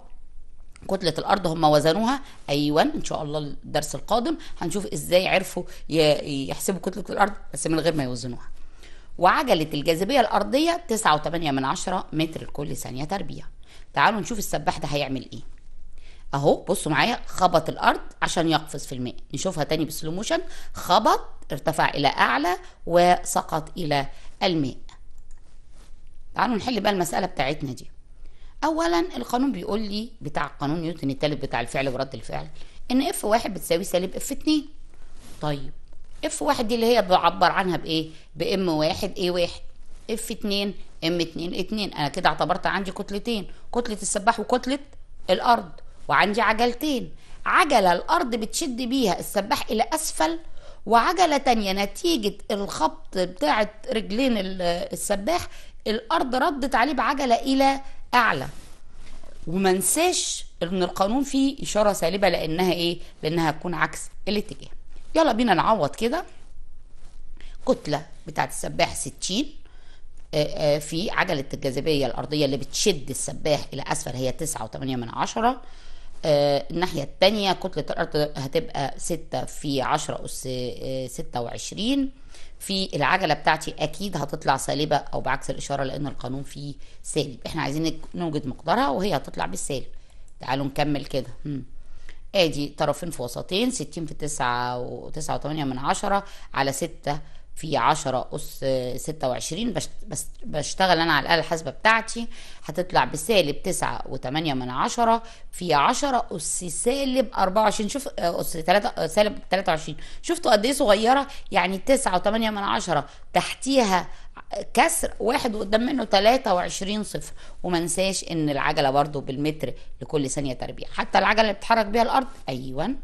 كتلة الأرض هم وزنوها أيوة إن شاء الله الدرس القادم هنشوف إزاي عرفوا يحسبوا كتلة الأرض بس من غير ما يوزنوها وعجلة الجاذبية الأرضية 9.8 من عشرة متر لكل ثانية تربيع تعالوا نشوف السباح ده هيعمل إيه أهو بصوا معايا خبط الأرض عشان يقفز في الماء نشوفها تاني بسلو موشن خبط ارتفع إلى أعلى وسقط إلى الماء تعالوا نحل بقى المسألة بتاعتنا دي اولا القانون بيقول لي بتاع قانون نيوتن الثالث بتاع الفعل ورد الفعل ان اف واحد بتساوي سالب اف اتنين طيب اف واحد دي اللي هي بعبر عنها بايه بام واحد ايه واحد اف اتنين ام اتنين اتنين انا كده اعتبرت عندي كتلتين كتله السباح وكتله الارض وعندي عجلتين عجله الارض بتشد بيها السباح الى اسفل وعجله تانية نتيجه الخبط بتاعت رجلين السباح الارض ردت عليه بعجله الى اعلى وما انساش ان القانون فيه اشاره سالبه لانها ايه لانها تكون عكس الاتجاه يلا بينا نعوض كده كتله بتاعه السباح 60 آه، آه، في عجلة الجاذبية الأرضية اللي بتشد السباح إلى أسفل هي تسعة وثمانية من عشرة آه، الناحية التانية كتلة الأرض هتبقى ستة في عشرة أس ستة وعشرين في العجله بتاعتي اكيد هتطلع سالبه او بعكس الاشاره لان القانون فيه سالب احنا عايزين نوجد مقدارها وهي هتطلع بالسالب تعالوا نكمل كده ادي طرفين في وسطين ستين في تسعة وتسعة وتمانية من عشرة على ستة في 10 أس 26 بشتغل أنا على الآلة الحاسبة بتاعتي هتطلع بسالب 9 و8 من 10 في 10 أس سالب 24 شوف آه، أس 3 آه، سالب 23 شفتوا قد إيه صغيرة يعني 9 و8 من 10 تحتيها كسر واحد وقدام منه 23 صفر وما ننساش ان العجله برضو بالمتر لكل ثانيه تربيع حتى العجله اللي بتحرك بيها الارض ايوه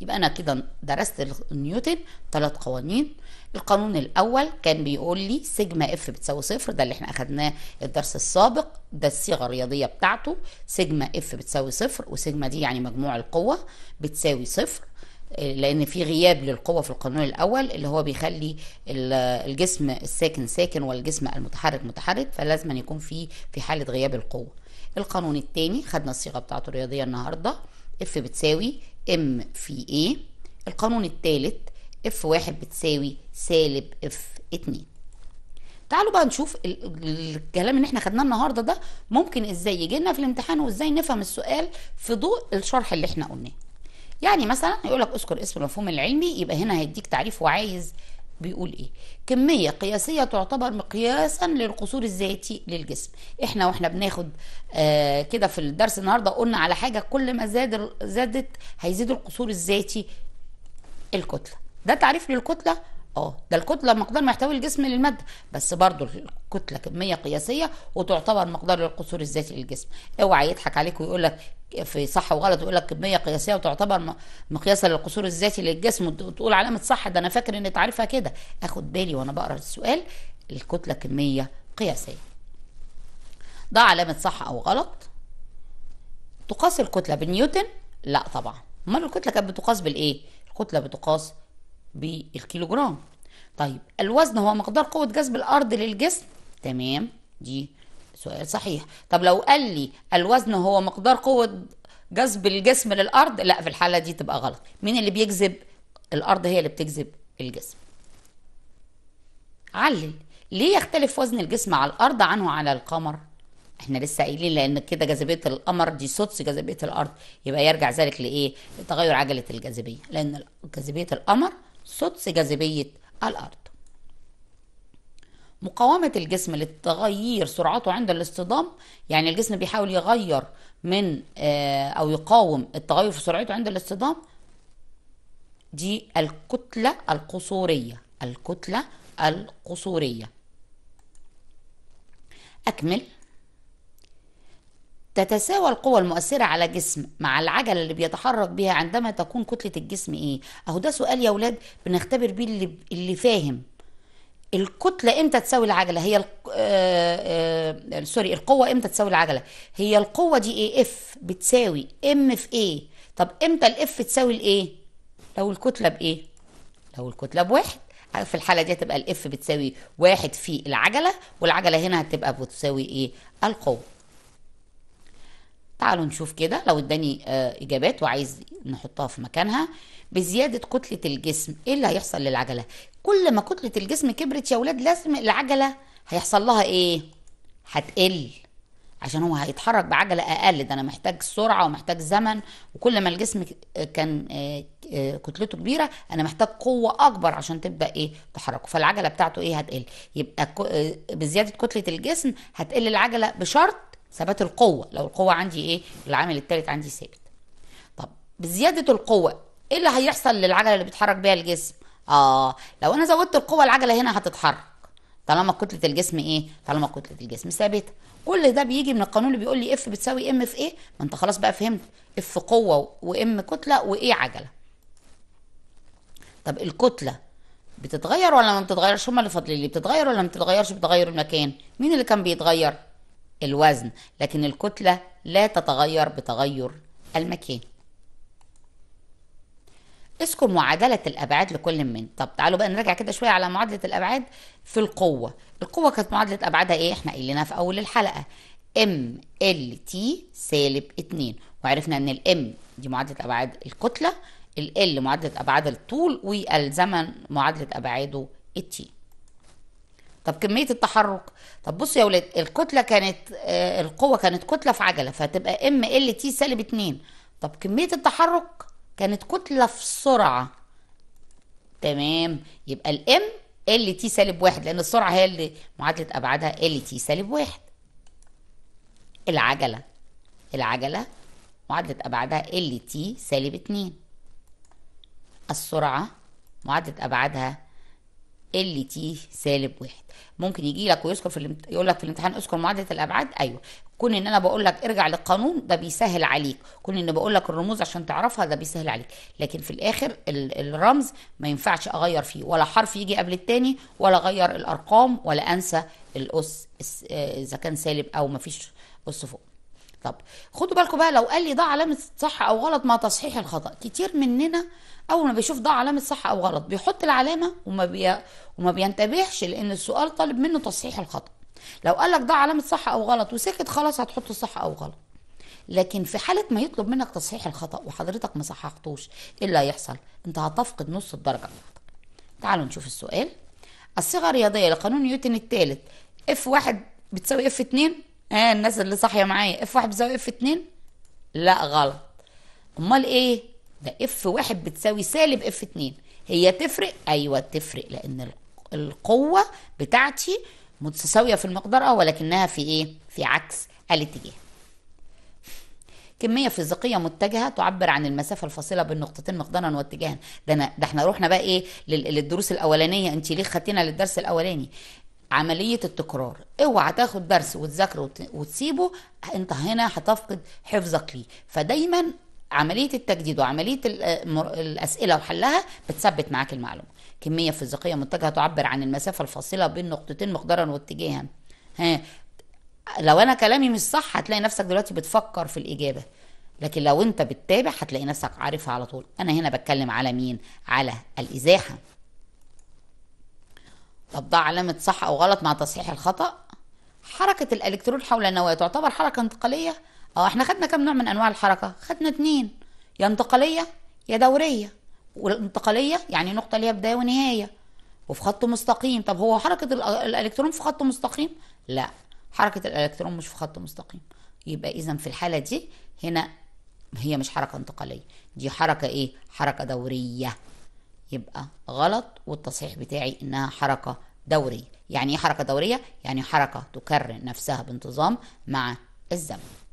يبقى أنا كده درست نيوتن ثلاث قوانين القانون الأول كان بيقول لي سيجما اف بتساوي صفر ده اللي احنا أخدناه الدرس السابق ده الصيغة الرياضية بتاعته سيجما اف بتساوي صفر وسيجما دي يعني مجموع القوة بتساوي صفر لان في غياب للقوه في القانون الاول اللي هو بيخلي الجسم الساكن ساكن والجسم المتحرك متحرك فلازم يكون في في حاله غياب القوه القانون الثاني خدنا الصيغه بتاعته الرياضيه النهارده اف بتساوي ام في ايه القانون الثالث اف واحد بتساوي سالب اف اتنين تعالوا بقى نشوف الكلام اللي احنا خدناه النهارده ده ممكن ازاي يجي لنا في الامتحان وازاي نفهم السؤال في ضوء الشرح اللي احنا قلناه يعني مثلا يقول لك اذكر اسم المفهوم العلمي يبقى هنا هيديك تعريف وعايز بيقول ايه كمية قياسية تعتبر مقياسا للقصور الذاتي للجسم احنا واحنا بناخد آه كده في الدرس النهاردة قلنا على حاجة كل ما زاد زادت هيزيد القصور الذاتي الكتلة ده تعريف للكتلة اه ده الكتله مقدار ما يحتوي الجسم للماده بس برضو الكتله كميه قياسيه وتعتبر مقدار للقصور الذاتي للجسم اوعى يضحك عليك ويقول لك في صح وغلط ويقول لك كميه قياسيه وتعتبر مقياسه للقصور الذاتي للجسم وتقول علامه صح ده انا فاكر ان تعرفها كده اخد بالي وانا بقرا السؤال الكتله كميه قياسيه ده علامه صح او غلط تقاس الكتله بالنيوتن لا طبعا امال الكتله كانت بتقاس بالايه الكتله بتقاس بالكيلوجرام طيب الوزن هو مقدار قوه جذب الارض للجسم تمام دي سؤال صحيح طب لو قال لي الوزن هو مقدار قوة جذب الجسم للأرض لا في الحالة دي تبقى غلط مين اللي بيجذب الأرض هي اللي بتجذب الجسم علل ليه يختلف وزن الجسم على الأرض عنه على القمر احنا لسه قايلين لان كده جاذبيه القمر دي سدس جاذبيه الارض يبقى يرجع ذلك لايه لتغير عجله الجاذبيه لان جاذبيه القمر سدس جاذبيه الارض مقاومة الجسم للتغيير سرعته عند الاصطدام يعني الجسم بيحاول يغير من آه، أو يقاوم التغير في سرعته عند الاصطدام دي الكتلة القصورية الكتلة القصورية أكمل تتساوى القوى المؤثرة على جسم مع العجلة اللي بيتحرك بها عندما تكون كتلة الجسم إيه؟ أهو ده سؤال يا ولاد بنختبر بيه اللي, اللي فاهم الكتله امتى تساوي العجله هي آه،, آه،, آه سوري القوه امتى تساوي العجله هي القوه دي ايه اف بتساوي ام في ايه طب امتى الاف تساوي الايه لو الكتله بايه لو الكتله بواحد في الحاله دي هتبقى الاف بتساوي واحد في العجله والعجله هنا هتبقى بتساوي ايه القوه تعالوا نشوف كده لو اداني آه، اجابات وعايز نحطها في مكانها بزياده كتله الجسم ايه اللي هيحصل للعجله كل ما كتله الجسم كبرت يا اولاد لازم العجله هيحصل لها ايه هتقل عشان هو هيتحرك بعجله اقل ده انا محتاج سرعه ومحتاج زمن وكل ما الجسم آه، كان آه، كتلته كبيره انا محتاج قوه اكبر عشان تبدا ايه تحركه فالعجله بتاعته ايه هتقل يبقى بزياده كتله الجسم هتقل العجله بشرط ثبات القوه لو القوه عندي ايه العامل الثالث عندي ثابت طب بزياده القوه ايه اللي هيحصل للعجله اللي بيتحرك بيها الجسم اه لو انا زودت القوه العجله هنا هتتحرك طالما كتله الجسم ايه طالما كتله الجسم ثابته كل ده بيجي من القانون اللي بيقول لي اف بتساوي ام في ايه ما انت خلاص بقى فهمت اف قوه وام كتله وايه عجله طب الكتله بتتغير ولا ما بتتغيرش هما اللي فاضلين لي بتتغير ولا ما بتتغيرش بتغير المكان مين اللي كان بيتغير الوزن لكن الكتلة لا تتغير بتغير المكان اذكر معادلة الأبعاد لكل من طب تعالوا بقى نرجع كده شوية على معادلة الأبعاد في القوة القوة كانت معادلة أبعادها إيه؟ إحنا قايلينها في أول الحلقة ام ال تي سالب 2 وعرفنا ان الام دي معادله ابعاد الكتله ال معادله ابعاد الطول والزمن معادله ابعاده التي طب كميه التحرك طب بصوا يا ولاد الكتله كانت آه القوه كانت كتله في عجله فهتبقى ام ال تي سالب 2 طب كميه التحرك كانت كتله في سرعه تمام يبقى الام ال تي سالب 1 لان السرعه هي اللي معادله ابعادها ال تي سالب 1 العجله العجله معادله ابعادها ال تي سالب 2 السرعه معادله ابعادها ال تي سالب واحد ممكن يجي لك ويذكر في الامت... يقول لك في الامتحان اذكر معادله الابعاد ايوه كون ان انا بقول لك ارجع للقانون ده بيسهل عليك كون ان بقول لك الرموز عشان تعرفها ده بيسهل عليك لكن في الاخر الرمز ما ينفعش اغير فيه ولا حرف يجي قبل التاني ولا اغير الارقام ولا انسى الاس اذا كان سالب او ما فيش اس فوق طب خدوا بالكم بقى لو قال لي ده علامه صح او غلط مع تصحيح الخطا كتير مننا اول ما بيشوف ده علامه صح او غلط بيحط العلامه وما بي... وما بينتبهش لان السؤال طالب منه تصحيح الخطا لو قال لك ده علامه صح او غلط وسكت خلاص هتحط صح او غلط لكن في حاله ما يطلب منك تصحيح الخطا وحضرتك ما صححتوش ايه اللي هيحصل انت هتفقد نص الدرجه بتاعتك تعالوا نشوف السؤال الصيغه الرياضيه لقانون نيوتن الثالث اف واحد بتساوي اف 2 اه الناس اللي صاحيه معايا اف واحد بتساوي اف 2 لا غلط امال ايه ده اف واحد بتساوي سالب اف اتنين هي تفرق ايوه تفرق لان القوه بتاعتي متساويه في المقدار اه ولكنها في ايه في عكس الاتجاه كمية فيزيقية متجهة تعبر عن المسافة الفاصلة بين نقطتين مقدارا واتجاها، ده أنا ده احنا رحنا بقى إيه للدروس الأولانية، أنت ليه خدتينا للدرس الأولاني؟ عملية التكرار، اوعى تاخد درس وتذاكره وتسيبه أنت هنا هتفقد حفظك ليه، فدايما عمليه التجديد وعمليه الاسئله وحلها بتثبت معاك المعلومه كميه فيزيقيه متجهه تعبر عن المسافه الفاصله بين نقطتين مقدارا واتجاها ها لو انا كلامي مش صح هتلاقي نفسك دلوقتي بتفكر في الاجابه لكن لو انت بتتابع هتلاقي نفسك عارفها على طول انا هنا بتكلم على مين على الازاحه طب ده علامه صح او غلط مع تصحيح الخطا حركه الالكترون حول النواه تعتبر حركه انتقاليه اه احنا خدنا كم نوع من انواع الحركه خدنا اتنين يا انتقاليه يا دوريه والانتقاليه يعني نقطه ليها بدايه ونهايه وفي خط مستقيم طب هو حركه الالكترون في خط مستقيم لا حركه الالكترون مش في خط مستقيم يبقى اذا في الحاله دي هنا هي مش حركه انتقاليه دي حركه ايه حركه دوريه يبقى غلط والتصحيح بتاعي انها حركه دوريه يعني ايه حركه دوريه يعني حركه تكرر نفسها بانتظام مع الزمن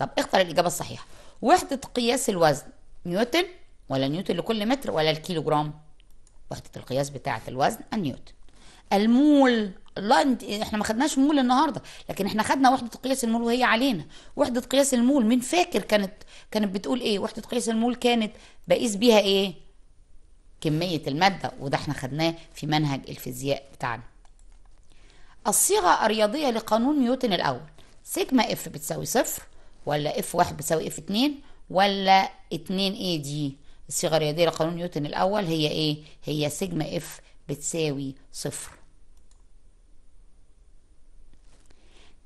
طب اختر الإجابة الصحيحة وحدة قياس الوزن نيوتن ولا نيوتن لكل متر ولا الكيلو جرام وحدة القياس بتاعة الوزن النيوتن المول لا انت احنا ما خدناش مول النهارده لكن احنا خدنا وحده قياس المول وهي علينا وحده قياس المول من فاكر كانت كانت بتقول ايه وحده قياس المول كانت بقيس بيها ايه كميه الماده وده احنا خدناه في منهج الفيزياء بتاعنا الصيغه الرياضيه لقانون نيوتن الاول سيجما اف بتساوي صفر ولا اف واحد بتساوي اف اتنين ولا اتنين اي دي الصيغه الرياضيه لقانون نيوتن الاول هي ايه هي سيجما اف بتساوي صفر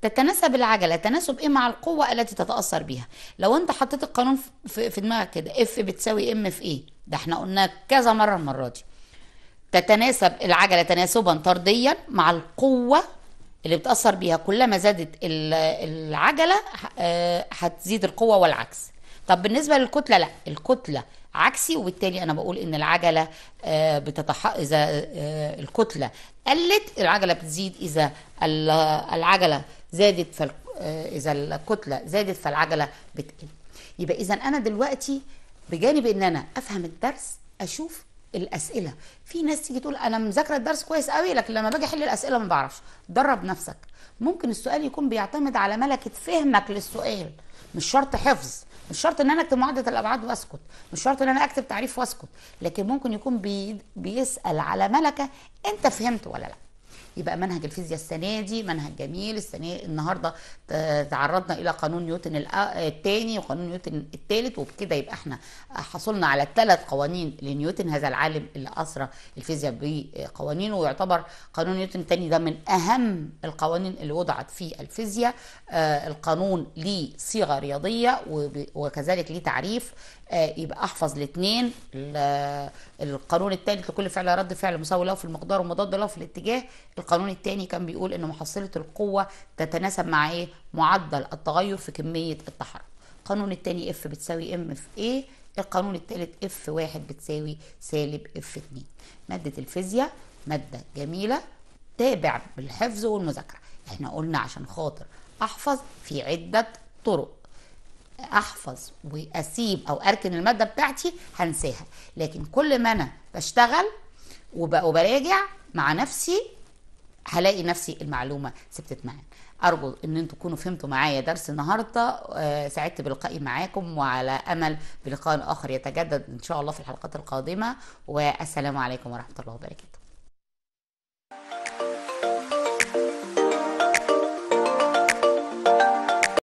تتناسب العجلة تناسب ايه مع القوة التي تتأثر بها لو انت حطيت القانون في دماغك كده اف بتساوي ام في ايه ده احنا قلناه كذا مرة المرة دي تتناسب العجلة تناسبا طرديا مع القوة اللي بتأثر بيها كلما زادت العجلة آه، هتزيد القوة والعكس طب بالنسبة للكتلة لا الكتلة عكسي وبالتالي انا بقول ان العجله آه، بتتح اذا آه، الكتله قلت العجله بتزيد اذا العجله زادت فال... اذا الكتله زادت فالعجله بتقل يبقى اذا انا دلوقتي بجانب ان انا افهم الدرس اشوف الاسئله في ناس تيجي تقول انا مذاكره الدرس كويس قوي لكن لما باجي احل الاسئله ما بعرفش درب نفسك ممكن السؤال يكون بيعتمد على ملكه فهمك للسؤال مش شرط حفظ مش شرط ان انا اكتب معادله الابعاد واسكت مش شرط ان انا اكتب تعريف واسكت لكن ممكن يكون بي... بيسال على ملكه انت فهمت ولا لا يبقى منهج الفيزياء السنه دي منهج جميل السنه النهارده تعرضنا الى قانون نيوتن الثاني آه، وقانون نيوتن الثالث وبكده يبقى احنا حصلنا على ثلاث قوانين لنيوتن هذا العالم اللي اسرى الفيزياء بقوانينه ويعتبر قانون نيوتن الثاني ده من اهم القوانين اللي وضعت في الفيزياء آه، القانون ليه صيغه رياضيه وكذلك ليه تعريف آه، يبقى احفظ الاثنين القانون الثالث لكل فعل رد فعل مساوي له في المقدار ومضاد له في الاتجاه القانون الثاني كان بيقول ان محصله القوه تتناسب مع ايه معدل التغير في كميه التحرك القانون الثاني اف بتساوي ام في ايه القانون الثالث اف واحد بتساوي سالب اف 2 ماده الفيزياء ماده جميله تابع بالحفظ والمذاكره احنا قلنا عشان خاطر احفظ في عده طرق احفظ واسيب او اركن الماده بتاعتي هنساها لكن كل ما انا بشتغل وبراجع مع نفسي هلاقي نفسي المعلومه ثبتت معايا ارجو ان انتم تكونوا فهمتوا معايا درس النهارده آه، سعدت بلقائي معاكم وعلى امل بلقاء اخر يتجدد ان شاء الله في الحلقات القادمه والسلام عليكم ورحمه الله وبركاته